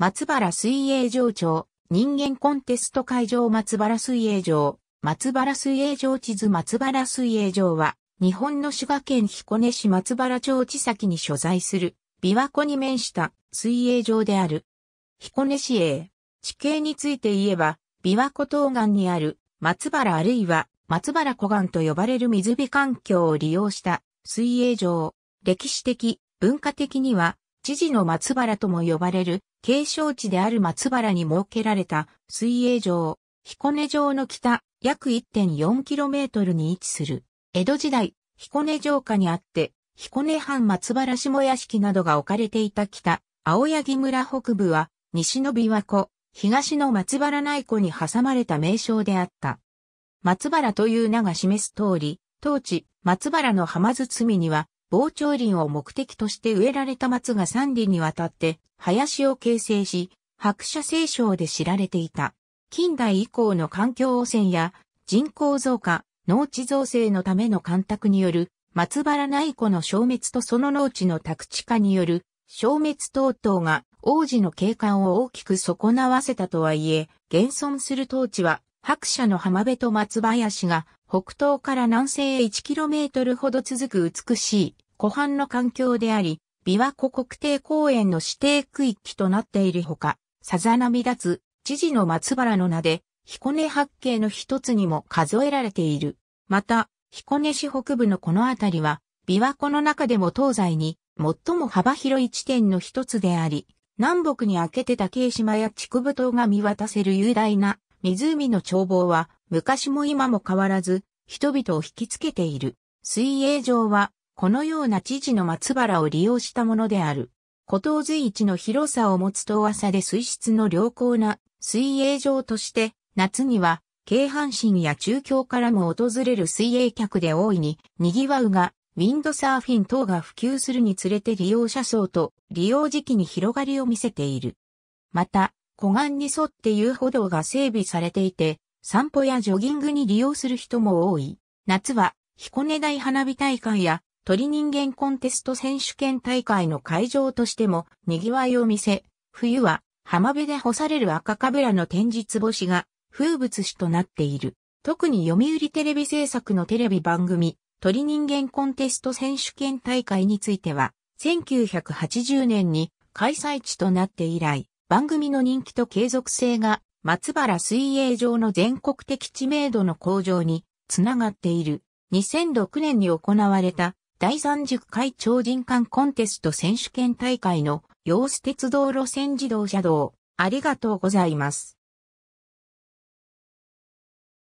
松原水泳場長、人間コンテスト会場松原水泳場、松原水泳場地図松原水泳場は、日本の滋賀県彦根市松原町地崎に所在する、琵琶湖に面した水泳場である。彦根市営。地形について言えば、琵琶湖東岸にある松原あるいは松原湖岸と呼ばれる水辺環境を利用した水泳場。歴史的、文化的には知事の松原とも呼ばれる、継承地である松原に設けられた水泳場、彦根城の北約 1.4km に位置する。江戸時代、彦根城下にあって、彦根藩松原下屋敷などが置かれていた北、青柳村北部は、西の琵琶湖、東の松原内湖に挟まれた名称であった。松原という名が示す通り、当地、松原の浜包みには、防潮林を目的として植えられた松が三里にわたって林を形成し、白車聖章で知られていた。近代以降の環境汚染や人口増加、農地造成のための干拓による松原内湖の消滅とその農地の宅地化による消滅等々が王子の景観を大きく損なわせたとはいえ、現存する当地は白車の浜辺と松林が北東から南西へ 1km ほど続く美しい湖畔の環境であり、琵琶湖国定公園の指定区域となっているほか、さざ波立つ、知事の松原の名で、彦根八景の一つにも数えられている。また、彦根市北部のこの辺りは、琵琶湖の中でも東西に最も幅広い地点の一つであり、南北に開けて竹島や竹部島が見渡せる雄大な湖の眺望は昔も今も変わらず人々を引きつけている。水泳場はこのような知事の松原を利用したものである。古島随一の広さを持つ遠浅で水質の良好な水泳場として、夏には、京阪神や中京からも訪れる水泳客で大いに賑わうが、ウィンドサーフィン等が普及するにつれて利用者層と利用時期に広がりを見せている。また、湖岸に沿って遊歩道が整備されていて、散歩やジョギングに利用する人も多い。夏は、彦根大花火大会や鳥人間コンテスト選手権大会の会場としても賑わいを見せ、冬は浜辺で干される赤カブラの展示ぼしが風物詩となっている。特に読売テレビ制作のテレビ番組、鳥人間コンテスト選手権大会については、1980年に開催地となって以来、番組の人気と継続性が松原水泳場の全国的知名度の向上につながっている。2006年に行われた第30回超人間コンテスト選手権大会の、様子鉄道路線自動車道、ありがとうございます。